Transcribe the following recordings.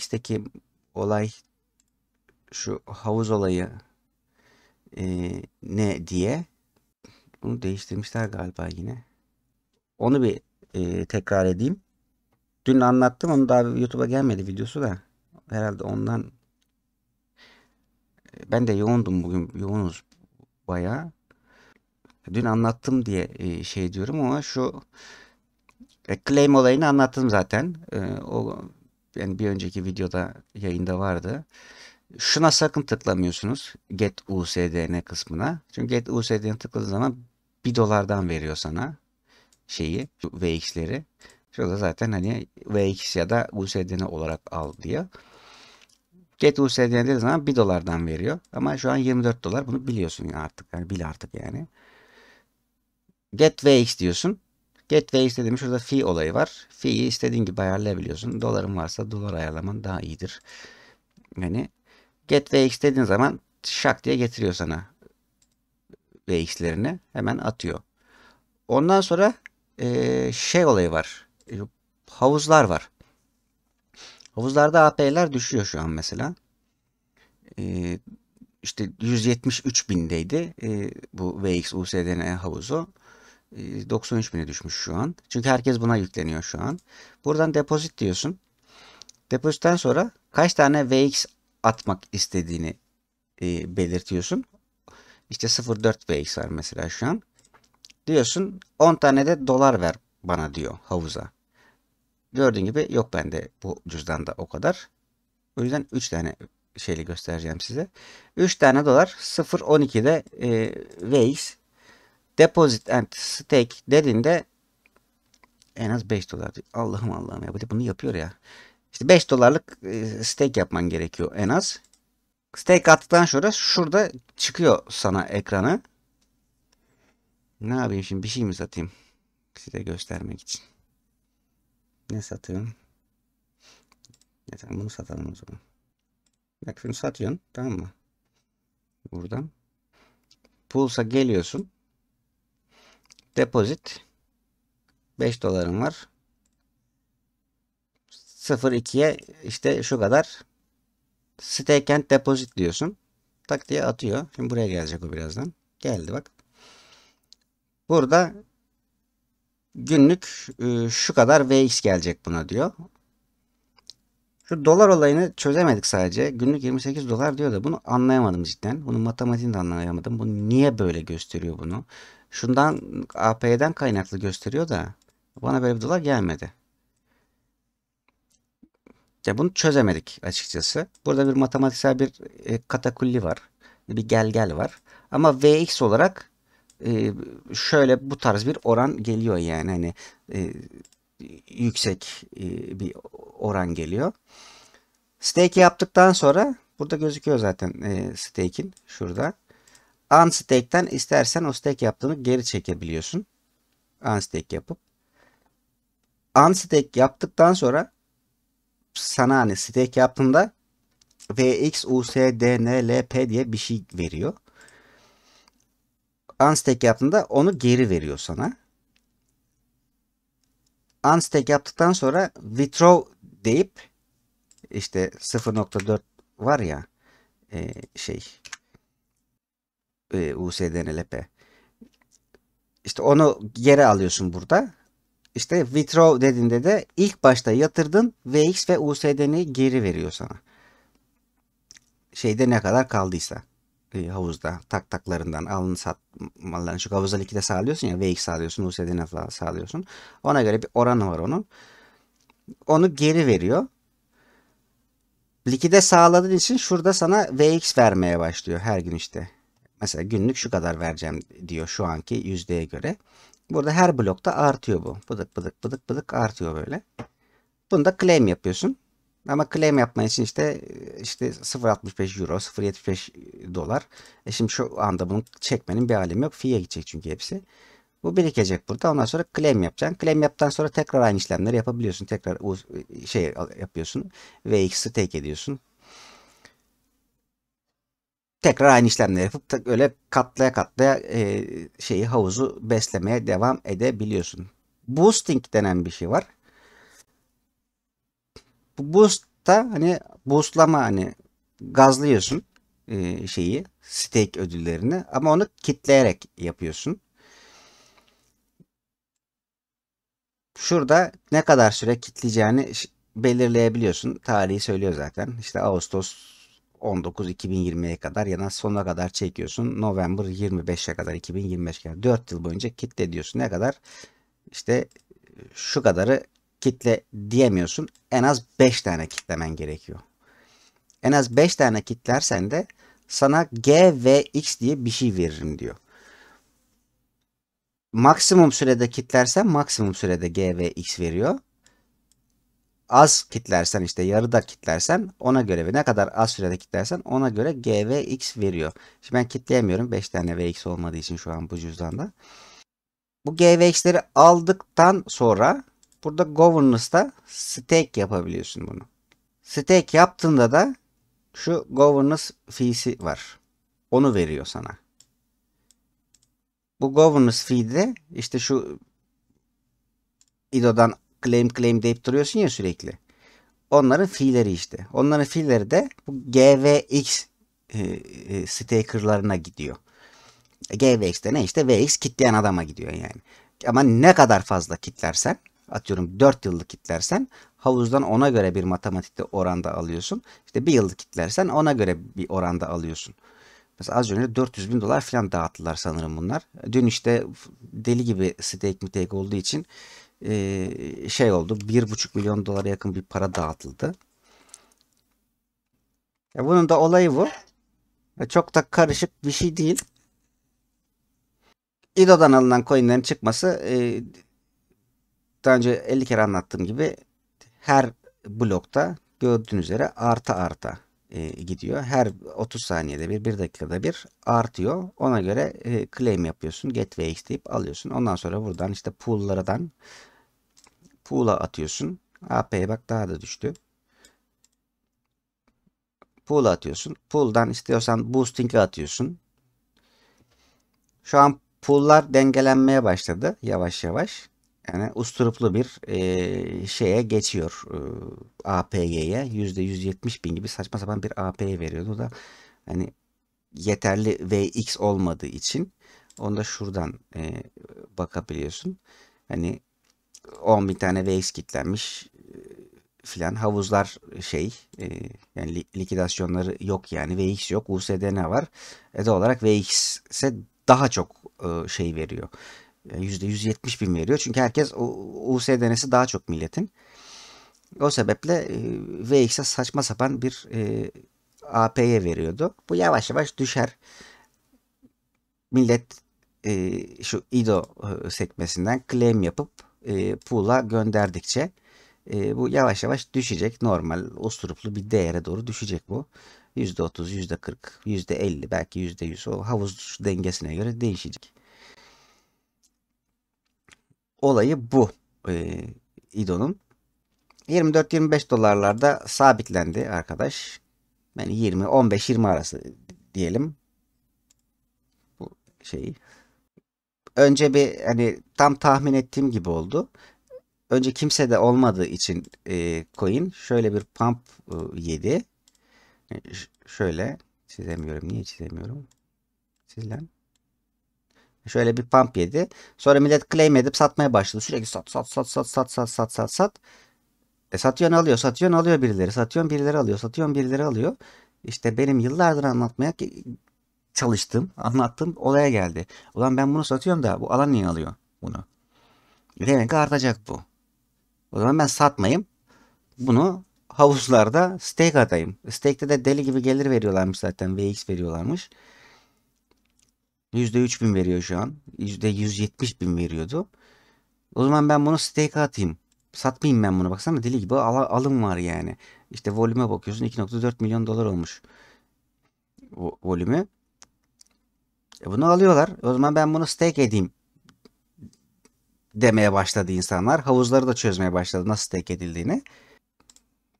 X'teki olay şu havuz olayı e, ne diye bunu değiştirmişler galiba yine. Onu bir e, tekrar edeyim. Dün anlattım onu daha YouTube'a gelmedi videosu da. Herhalde ondan e, ben de yoğundum bugün. Yoğunuz bayağı. Dün anlattım diye e, şey diyorum ama şu e, claim olayını anlattım zaten. o yani bir önceki videoda yayında vardı. Şuna sakın tıklamıyorsunuz. Get USDN kısmına. Çünkü Get USDN'e tıkladığınız zaman 1 dolardan veriyor sana şeyi VX'leri. Şurada zaten hani VX ya da USDN olarak al diyor. Get USDN dediği zaman 1 dolardan veriyor. Ama şu an 24 dolar bunu biliyorsun artık. Yani bil artık yani. Get VX diyorsun. Gateway istediğim şurada fee olayı var. Fee'yi istediğin gibi ayarlayabiliyorsun. Doların varsa dolar ayarlaman daha iyidir. Yani Gateway dediğin zaman şak diye getiriyor sana VX'lerini. Hemen atıyor. Ondan sonra e, şey olayı var. E, havuzlar var. Havuzlarda AP'ler düşüyor şu an mesela. E, işte 173 bindeydi e, bu VX USDN e havuzu. 93 ee, bine düşmüş şu an. Çünkü herkes buna yükleniyor şu an. Buradan depozit diyorsun. Depozitten sonra kaç tane VX atmak istediğini e, belirtiyorsun. İşte 0.4 VX var mesela şu an. Diyorsun 10 tane de dolar ver bana diyor havuza. Gördüğün gibi yok bende bu cüzdan da o kadar. O yüzden 3 tane şeyle göstereceğim size. 3 tane dolar 0.12'de e, VX Deposit and stake dediğinde en az 5 dolar. Allah'ım Allah'ım ya. bu Bunu yapıyor ya. İşte 5 dolarlık e, stake yapman gerekiyor en az. Stake attıktan sonra şurada çıkıyor sana ekranı. Ne yapayım şimdi bir şey mi satayım? Size göstermek için. Ne satayım? Ya bunu satalım o zaman. Bak şunu satıyorsun tamam mı? Buradan. Pulsa geliyorsun. Depozit 5 dolarım var. 0.2'ye işte şu kadar stake and deposit diyorsun. Tak diye atıyor. Şimdi buraya gelecek o birazdan. Geldi bak. Burada günlük e, şu kadar VX gelecek buna diyor. Şu dolar olayını çözemedik sadece. Günlük 28 dolar diyor da bunu anlayamadım cidden. bunu matematiğini de anlayamadım. Bu niye böyle gösteriyor bunu? Şundan AP'den kaynaklı gösteriyor da bana böyle bir dolar gelmedi. Ya bunu çözemedik açıkçası. Burada bir matematiksel bir e, katakulli var. Bir gel gel var. Ama Vx olarak e, şöyle bu tarz bir oran geliyor yani. Hani e, yüksek e, bir oran geliyor. Stake yaptıktan sonra burada gözüküyor zaten e, stake'in şurada unstake'ten istersen o stake yaptığını geri çekebiliyorsun. Unstake yapıp. Unstake yaptıktan sonra sana hani stake yaptığında VX, USDNLP diye bir şey veriyor. Unstake yaptığında onu geri veriyor sana. Unstake yaptıktan sonra withdraw deyip işte 0.4 var ya e, şey e, USDNLP. İşte onu geri alıyorsun burada. İşte withdraw dediğinde de ilk başta yatırdın VX ve USDN'i geri veriyor sana. Şeyde ne kadar kaldıysa e, havuzda tak taklarından alın sat mallarını çünkü havuza de sağlıyorsun ya VX sağlıyorsun USDN sağlıyorsun. Ona göre bir oranı var onun. Onu geri veriyor. Likide sağladığın için şurada sana VX vermeye başlıyor her gün işte. Mesela günlük şu kadar vereceğim diyor şu anki yüzdeye göre. Burada her blokta artıyor bu. Bıdık bıdık bıdık bıdık artıyor böyle. Bunu da claim yapıyorsun. Ama claim yapman için işte işte 0.65 euro, 0.75 dolar. E şimdi şu anda bunu çekmenin bir alemi yok. Fi'ye gidecek çünkü hepsi. Bu birikecek burada. Ondan sonra claim yapacaksın. Claim yaptıktan sonra tekrar aynı işlemleri yapabiliyorsun. Tekrar şey yapıyorsun. VX'i take ediyorsun tekrar aynı işlemleri yapıp öyle katlaya katlaya e, şeyi havuzu beslemeye devam edebiliyorsun. Boosting denen bir şey var. Bu boost da hani boostlama hani gazlıyorsun e, şeyi stake ödüllerini ama onu kitleyerek yapıyorsun. Şurada ne kadar süre kitleyeceğini belirleyebiliyorsun. Tarihi söylüyor zaten. İşte Ağustos 19-2020'ye kadar ya da sonuna kadar çekiyorsun. November 25'e kadar 2025'e kadar 4 yıl boyunca kitle diyorsun. Ne kadar? İşte e, şu kadarı kitle diyemiyorsun. En az 5 tane kitlemen gerekiyor. En az 5 tane kitlersen de sana G ve X diye bir şey veririm diyor. Maksimum sürede kitlersen maksimum sürede G ve X veriyor az kitlersen işte yarıda kitlersen ona göre ve ne kadar az sürede kitlersen ona göre gvx veriyor. Şimdi ben kitleyemiyorum 5 tane VX olmadığı için şu an bu cüzdanda. Bu gvxleri aldıktan sonra burada governance'da stake yapabiliyorsun bunu. Stake yaptığında da şu governance fee'si var. Onu veriyor sana. Bu governance fee'de işte şu IDO'dan claim claim deyip duruyorsun ya sürekli. Onların fiilleri işte. Onların fiilleri de bu GVX e, e, stakerlarına gidiyor. de ne işte VX kitleyen adama gidiyor yani. Ama ne kadar fazla kitlersen atıyorum 4 yıllık kitlersen havuzdan ona göre bir matematikte oranda alıyorsun. İşte bir yıllık kitlersen ona göre bir oranda alıyorsun. Mesela az önce 400 bin dolar falan dağıttılar sanırım bunlar. Dün işte deli gibi stake mi stake olduğu için ee, şey oldu. 1,5 milyon dolara yakın bir para dağıtıldı. Ya bunun da olayı bu. Ya çok da karışık bir şey değil. İdo'dan alınan coinlerin çıkması e, daha önce 50 kere anlattığım gibi her blokta gördüğünüz üzere arta arta e, gidiyor. Her 30 saniyede bir, 1 dakikada bir artıyor. Ona göre e, claim yapıyorsun. get ve deyip alıyorsun. Ondan sonra buradan işte pool'lardan Pool'a atıyorsun. AP'ye bak daha da düştü. Pool'a atıyorsun. Pool'dan istiyorsan boosting'e atıyorsun. Şu an pool'lar dengelenmeye başladı yavaş yavaş. Yani usturuplu bir e, şeye geçiyor e, APY'ye. %170 bin gibi saçma sapan bir AP'ye veriyordu. O da hani yeterli VX olmadığı için onu da şuradan e, bakabiliyorsun. Hani 10 bin tane VX kitlenmiş e, filan havuzlar şey e, yani likidasyonları yok yani VX yok USD ne var e, doğal olarak VX ise daha çok e, şey veriyor e, yani %170 bin veriyor çünkü herkes USDN'si daha çok milletin o sebeple e, VX'e saçma sapan bir e, AP'ye veriyordu bu yavaş yavaş düşer millet e, şu IDO e, sekmesinden claim yapıp e, pool'a gönderdikçe e, bu yavaş yavaş düşecek. Normal usturuplu bir değere doğru düşecek bu. %30, %40, %50 belki %100 o havuz dengesine göre değişecek. Olayı bu e, İdo'nun. 24-25 dolarlarda sabitlendi arkadaş. Yani 20, 15-20 arası diyelim. Bu şeyi önce bir hani tam tahmin ettiğim gibi oldu. Önce kimse de olmadığı için e, coin şöyle bir pump e, yedi. E, şöyle çizemiyorum. Niye çizemiyorum? sizden. Şöyle bir pump yedi. Sonra millet claim edip satmaya başladı. Sürekli sat sat sat sat sat sat sat sat sat. E satıyorsun alıyor, satıyorsun alıyor birileri, Satıyor birileri alıyor, Satıyor birileri alıyor. İşte benim yıllardır anlatmaya çalıştım, anlattım, olaya geldi. Ulan ben bunu satıyorum da bu alan niye alıyor bunu? Demek ki artacak bu. O zaman ben satmayayım. Bunu havuzlarda steak atayım. Steakte de deli gibi gelir veriyorlarmış zaten. VX veriyorlarmış. %3 bin veriyor şu an. %170 bin veriyordu. O zaman ben bunu steak atayım. Satmayayım ben bunu. Baksana deli gibi al alım var yani. İşte volüme bakıyorsun. 2.4 milyon dolar olmuş. O volümü. E, bunu alıyorlar. O zaman ben bunu stake edeyim demeye başladı insanlar. Havuzları da çözmeye başladı nasıl stake edildiğini.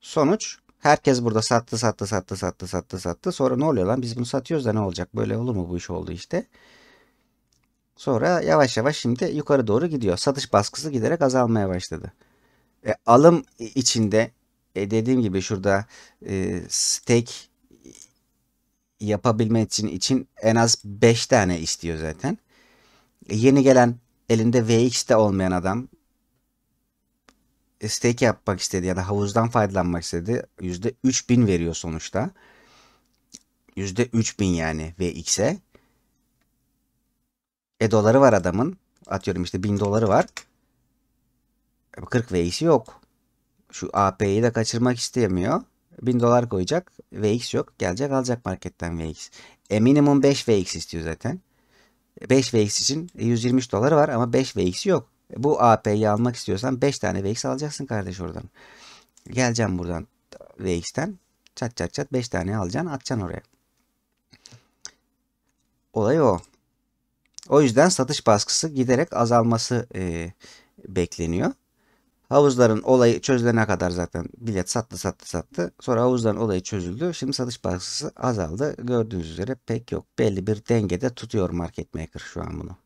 Sonuç herkes burada sattı sattı sattı sattı sattı sattı. Sonra ne oluyor lan biz bunu satıyoruz da ne olacak böyle olur mu bu iş oldu işte. Sonra yavaş yavaş şimdi yukarı doğru gidiyor. Satış baskısı giderek azalmaya başladı. E, alım içinde e, dediğim gibi şurada e, stake yapabilmek için, için en az 5 tane istiyor zaten. E, yeni gelen elinde VX'de olmayan adam e, steak yapmak istedi ya da havuzdan faydalanmak istedi. %3000 veriyor sonuçta. %3000 yani VX'e. E doları var adamın. Atıyorum işte 1000 doları var. 40 e, VX'i yok. Şu AP'yi de kaçırmak istemiyor. 1000 dolar koyacak. VX yok. Gelecek alacak marketten VX. E minimum 5 VX istiyor zaten. 5 VX için 120 dolar var ama 5 VX yok. Bu AP'yi almak istiyorsan 5 tane VX alacaksın kardeş oradan. Geleceğim buradan VX'ten. Çat çat çat 5 tane alacaksın atacaksın oraya. Olay o. O yüzden satış baskısı giderek azalması e, bekleniyor. Havuzların olayı çözülene kadar zaten bilet sattı sattı sattı. Sonra havuzların olayı çözüldü. Şimdi satış baskısı azaldı. Gördüğünüz üzere pek yok. Belli bir dengede tutuyor market maker şu an bunu.